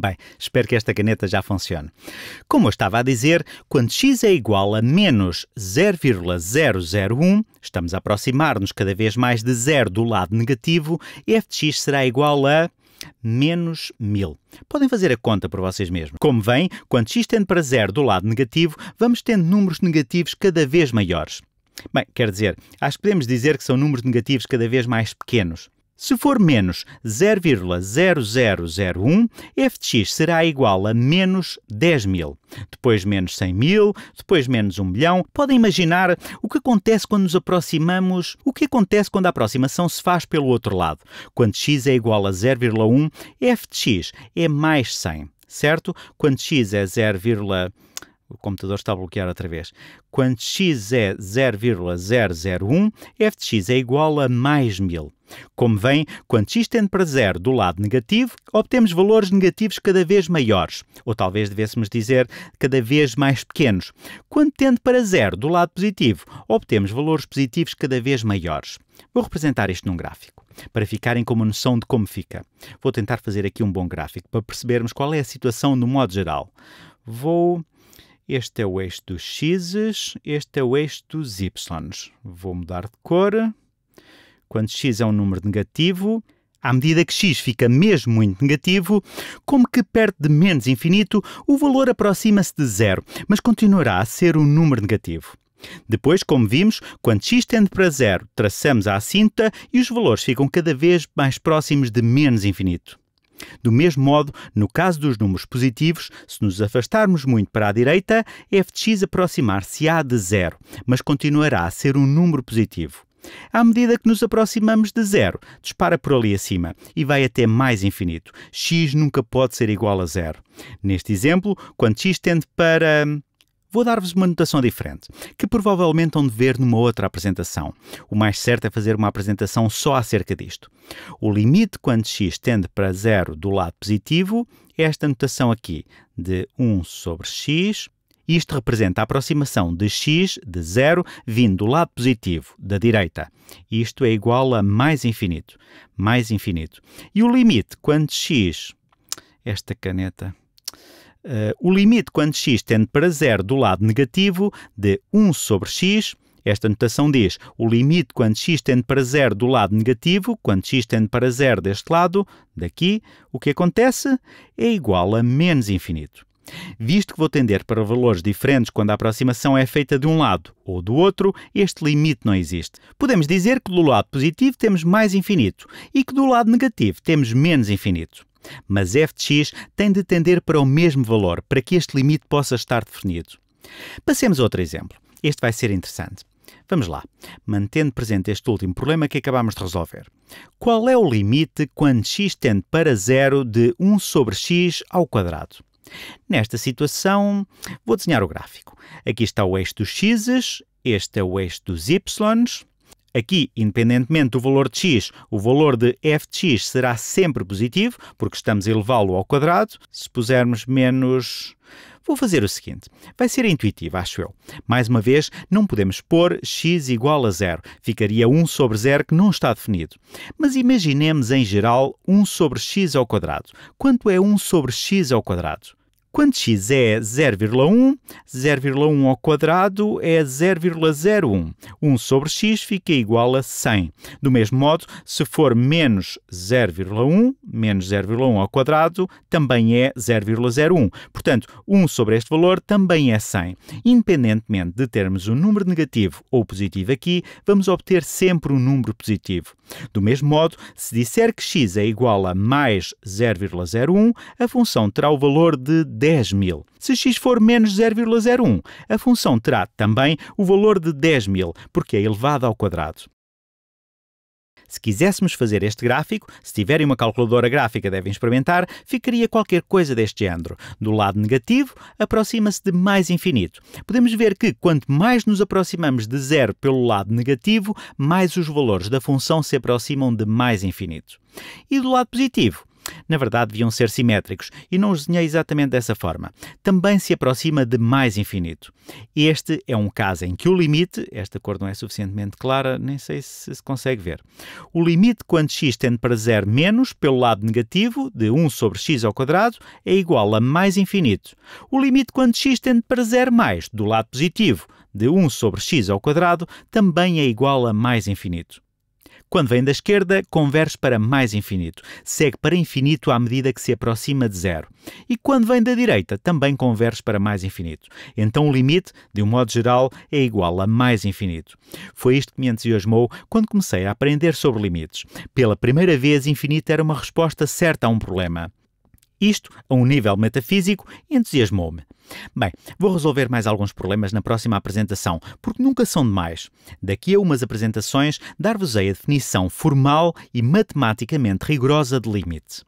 Bem, espero que esta caneta já funcione. Como eu estava a dizer, quando x é igual a menos 0,001, estamos a aproximar-nos cada vez mais de zero do lado negativo, f de x será igual a menos 1000. Podem fazer a conta por vocês mesmos. Como vem, quando x tende para zero do lado negativo, vamos tendo números negativos cada vez maiores. Bem, quer dizer, acho que podemos dizer que são números negativos cada vez mais pequenos. Se for menos 0,0001, f será igual a menos 10 mil, depois menos 100 mil, depois menos 1 milhão. Podem imaginar o que acontece quando nos aproximamos, o que acontece quando a aproximação se faz pelo outro lado. Quando x é igual a 0,1, f é mais 100, certo? Quando x é 0, o computador está a bloquear outra vez. Quando x é 0,001, f é igual a mais 1000. Como vem, quando x tende para zero do lado negativo, obtemos valores negativos cada vez maiores, ou talvez devêssemos dizer cada vez mais pequenos. Quando tende para zero do lado positivo, obtemos valores positivos cada vez maiores. Vou representar isto num gráfico, para ficarem com uma noção de como fica. Vou tentar fazer aqui um bom gráfico, para percebermos qual é a situação no modo geral. Vou... Este é o eixo dos x, este é o eixo dos y. Vou mudar de cor. Quando x é um número negativo, à medida que x fica mesmo muito negativo, como que perto de menos infinito, o valor aproxima-se de zero, mas continuará a ser um número negativo. Depois, como vimos, quando x tende para zero, traçamos a cinta e os valores ficam cada vez mais próximos de menos infinito. Do mesmo modo, no caso dos números positivos, se nos afastarmos muito para a direita, f de x aproximar-se-á de zero, mas continuará a ser um número positivo. À medida que nos aproximamos de zero, dispara por ali acima e vai até mais infinito. x nunca pode ser igual a zero. Neste exemplo, quando x tende para. Vou dar-vos uma notação diferente, que provavelmente hão de ver numa outra apresentação. O mais certo é fazer uma apresentação só acerca disto. O limite quando x tende para zero do lado positivo é esta notação aqui, de 1 sobre x isto representa a aproximação de x de zero vindo do lado positivo, da direita. Isto é igual a mais infinito. Mais infinito. E o limite quando x. Esta caneta. Uh, o limite quando x tende para zero do lado negativo de 1 sobre x. Esta notação diz o limite quando x tende para zero do lado negativo, quando x tende para zero deste lado, daqui, o que acontece é igual a menos infinito. Visto que vou tender para valores diferentes quando a aproximação é feita de um lado ou do outro, este limite não existe. Podemos dizer que do lado positivo temos mais infinito e que do lado negativo temos menos infinito. Mas f de x tem de tender para o mesmo valor para que este limite possa estar definido. Passemos a outro exemplo. Este vai ser interessante. Vamos lá, mantendo presente este último problema que acabamos de resolver. Qual é o limite quando x tende para zero de 1 sobre x ao quadrado? Nesta situação, vou desenhar o gráfico. Aqui está o eixo dos x, este é o eixo dos y. Aqui, independentemente do valor de x, o valor de f de x será sempre positivo, porque estamos a elevá-lo ao quadrado. Se pusermos menos... Vou fazer o seguinte. Vai ser intuitivo, acho eu. Mais uma vez, não podemos pôr x igual a zero. Ficaria 1 sobre zero que não está definido. Mas imaginemos, em geral, 1 sobre x ao quadrado. Quanto é 1 sobre x ao quadrado? Quando x é 0,1, 0,1 ao quadrado é 0,01. 1 sobre x fica igual a 100. Do mesmo modo, se for menos 0,1, menos 0,1 ao quadrado também é 0,01. Portanto, 1 sobre este valor também é 100. Independentemente de termos um número negativo ou positivo aqui, vamos obter sempre um número positivo. Do mesmo modo, se disser que x é igual a mais 0,01, a função terá o valor de 10 mil. Se x for menos 0,01, a função terá também o valor de 10 mil, porque é elevada ao quadrado. Se quiséssemos fazer este gráfico, se tiverem uma calculadora gráfica devem experimentar, ficaria qualquer coisa deste género. Do lado negativo, aproxima-se de mais infinito. Podemos ver que quanto mais nos aproximamos de zero pelo lado negativo, mais os valores da função se aproximam de mais infinito. E do lado positivo, na verdade deviam ser simétricos, e não os desenhei exatamente dessa forma. Também se aproxima de mais infinito. Este é um caso em que o limite, esta cor não é suficientemente clara, nem sei se se consegue ver. O limite quando x tende para zero menos pelo lado negativo, de 1 sobre x ao quadrado, é igual a mais infinito. O limite quando x tende para zero mais, do lado positivo, de 1 sobre x ao quadrado, também é igual a mais infinito. Quando vem da esquerda, converge para mais infinito, segue para infinito à medida que se aproxima de zero. E quando vem da direita, também converge para mais infinito. Então o limite, de um modo geral, é igual a mais infinito. Foi isto que me entusiasmou quando comecei a aprender sobre limites. Pela primeira vez, infinito era uma resposta certa a um problema. Isto, a um nível metafísico, entusiasmou-me. Bem, vou resolver mais alguns problemas na próxima apresentação, porque nunca são demais. Daqui a umas apresentações, dar-vos-ei a definição formal e matematicamente rigorosa de limite.